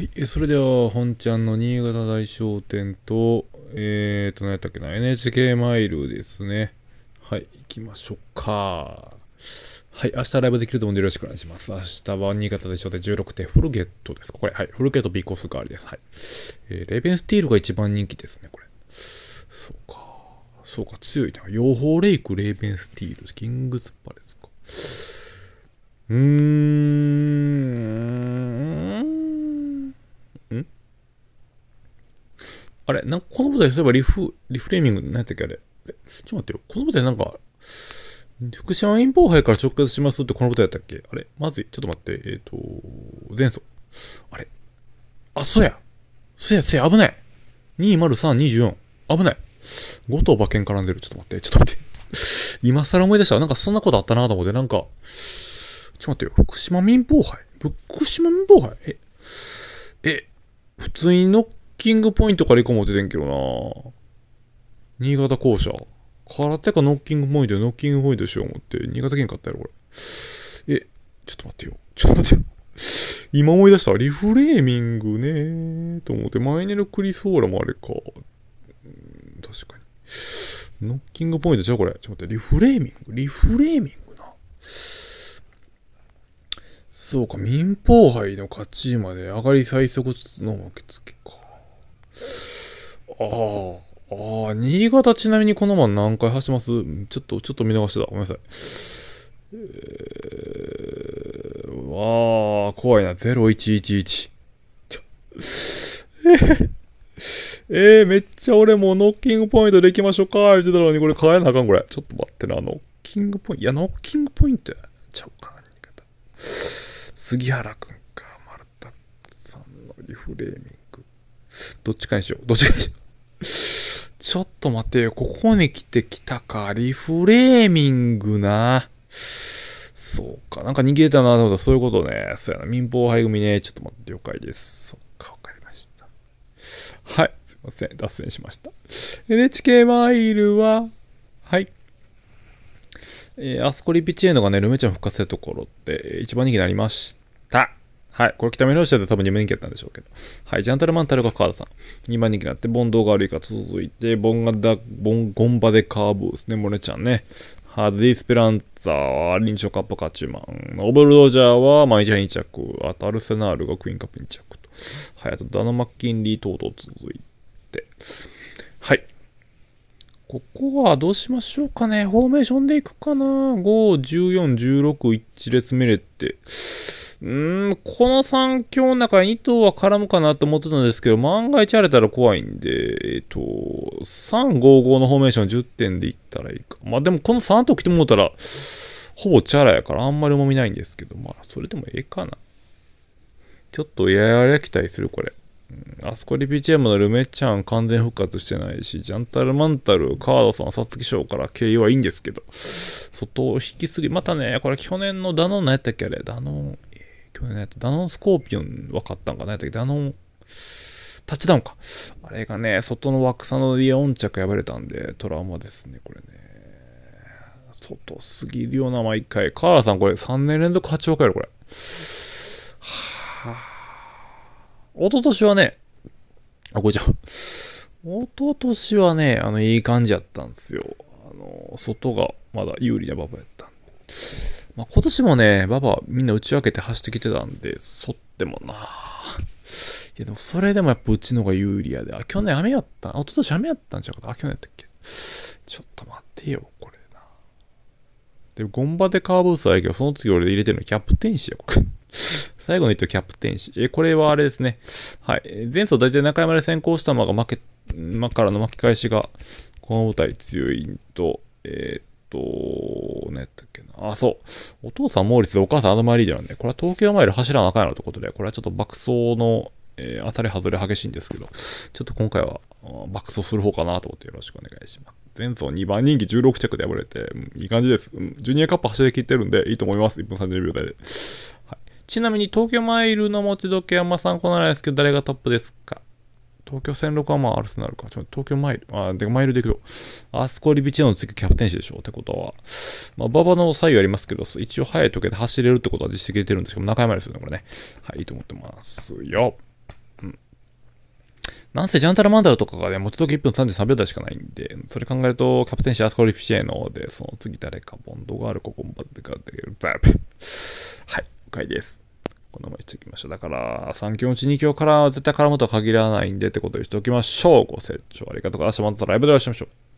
はい、それでは、本ちゃんの新潟大商店と、えーと、何やったっけな、NHK マイルですね。はい、行きましょうか。はい、明日ライブできると思うんでよろしくお願いします。明日は新潟大商店16点、フルゲットですかこれ、はい、フルゲット B コース代わりです。はい。えー、レベンスティールが一番人気ですね、これ。そうか。そうか、強いな。ホーレイク、レーベンスティール、キングスパレスか。うーん。あれなんかこの舞台そういえばリフ、リフレーミング、何やったっけあれ。え、ちょっと待ってよ。この舞台なんか、福島民防杯から直結しますってこの舞台やったっけあれまずい。ちょっと待って。えっ、ー、と、前奏。あれあ、そうや。そうや、そうや、危ない。20324。危ない。5等馬券絡んでる。ちょっと待って。ちょっと待って。今更思い出したなんかそんなことあったなと思って、なんか、ちょっと待ってよ。福島民放杯福島民放杯え、え、普通に乗っキングポイントから1個も出てんけどな新潟校舎。空手かノッキングポイントでノッキングポイントしよう思って、新潟県買ったやろ、これ。え、ちょっと待ってよ。ちょっと待ってよ。今思い出した。リフレーミングねと思って、マイネルクリソーラもあれか。確かに。ノッキングポイントじゃこれ。ちょっと待って、リフレーミングリフレーミングな。そうか、民放杯の勝ちまで上がり最速の負け付けか。ああ。ああ、新潟ちなみにこのまま何回走りますちょっと、ちょっと見逃してた。ごめんなさい。えー、わあ、怖いな。0111。ちょ、えー、えー、めっちゃ俺もうノッキングポイントできましょうか言ってたのに、これ変えなあかん、これ。ちょっと待ってな、ノッキングポイント。いや、ノッキングポイントや。ちゃうかな、杉原くんか、丸田さんのリフレーミング。どっちかにしよう。どっちかにしよう。ちょっと待ってよ。ここに来てきたか。リフレーミングな。そうか。なんか逃げたなと思ったらそういうことね。そうやな。民放配組ね。ちょっと待って、了解です。そっか、わかりました。はい。すいません。脱線しました。NHK マイルは、はい。えー、あそこリピチエンドがね、ルメちゃん復活するところって、一番人気になりました。はい。これ、北見の試で多分2面人気だったんでしょうけど。はい。ジャンタルマンタルが川田さん。2番人気になって、ボンドが悪いーが続いて、ボンガダ、ボン、ゴンバでカーブですね。モネちゃんね。ハディ・スペランザー、臨床カップューマン。オブルドジャーはマイジャー2着。あと、アルセナールがクイーンカップ2着と。はい。あと、ダノ・マッキンリー等々続いて。はい。ここはどうしましょうかね。フォーメーションでいくかな。5、14、16、1列目れって。うーん、この3強の中2頭は絡むかなと思ってたんですけど、万が一あれたら怖いんで、えっ、と、355のフォーメーション10点でいったらいいか。まあでもこの3頭来てもうたら、ほぼチャラやからあんまり重みないんですけど、まあそれでもええかな。ちょっとやや期待する、これ。うん、あそこリピチームのルメちゃん完全復活してないし、ジャンタルマンタル、カードさん、サツキ賞から経由はいいんですけど、外を引きすぎ、またね、これ去年のダノンのやったっけあれ、ダノン、去年ダノンスコーピオン分かったんかなやったっダノン、タッチダウンか。あれがね、外の枠差のリア4着破れたんで、トラウマですね、これね。外すぎるよな、毎回。カーラさん、これ3年連続8億やろ、これ。はぁ、お一昨年はね、あ、これじゃ。一昨年はね、あの、いい感じやったんですよ。あの、外がまだ有利なバブやったんで。まあ、今年もね、ババみんな打ち分けて走ってきてたんで、そってもないやでもそれでもやっぱうちの方が有利やで。あ、去年雨やったあ、昨年雨やったんちゃうかあ、去年やったっけちょっと待ってよ、これな。で、ゴンバでカーブースはいけど、その次俺で入れてるのキャプテン誌や、これ。最後の一投キャプテン誌。え、これはあれですね。はい。前走大体中山で先行した馬が負け、まからの巻き返しが、この舞台強いんと、えー、っと、やったっけな。あ、そう。お父さんモーリスでお母さんアドマリーデなんで、これは東京マイル走らなあかんやろってことで、これはちょっと爆走の、えー、当たり外れ激しいんですけど、ちょっと今回は爆走する方かなと思ってよろしくお願いします。前走2番人気16着で敗れて、いい感じです。ジュニアカップ走り切ってるんで、いいと思います。1分30秒台で。はい、ちなみに東京マイルの持ち時計はま参考ならですけど、誰がトップですか東京戦力はまあアルスナルか。ちょ、東京マイル。あ、で、マイルでいくよ。アスコリビチェの次キャプテン誌でしょってことは。まあ、馬場の左右ありますけど、一応早い時計で走れるってことは実績出てるんですけど、中山ですよね、これね。はい、いいと思ってますよ。うん。なんせジャンタラマンダルとかがね、持ち時1分33秒台しかないんで、それ考えると、キャプテンシアスコリフィシエノで、その次誰か、ボンドがあるか、ボンバってか、で、ダブ。はい、えりです。このままっておきましょう。だから、3強のうち2強から絶対絡むとは限らないんでってことをしておきましょう。ご清聴ありがとうございました。またライブでお会いしましょう。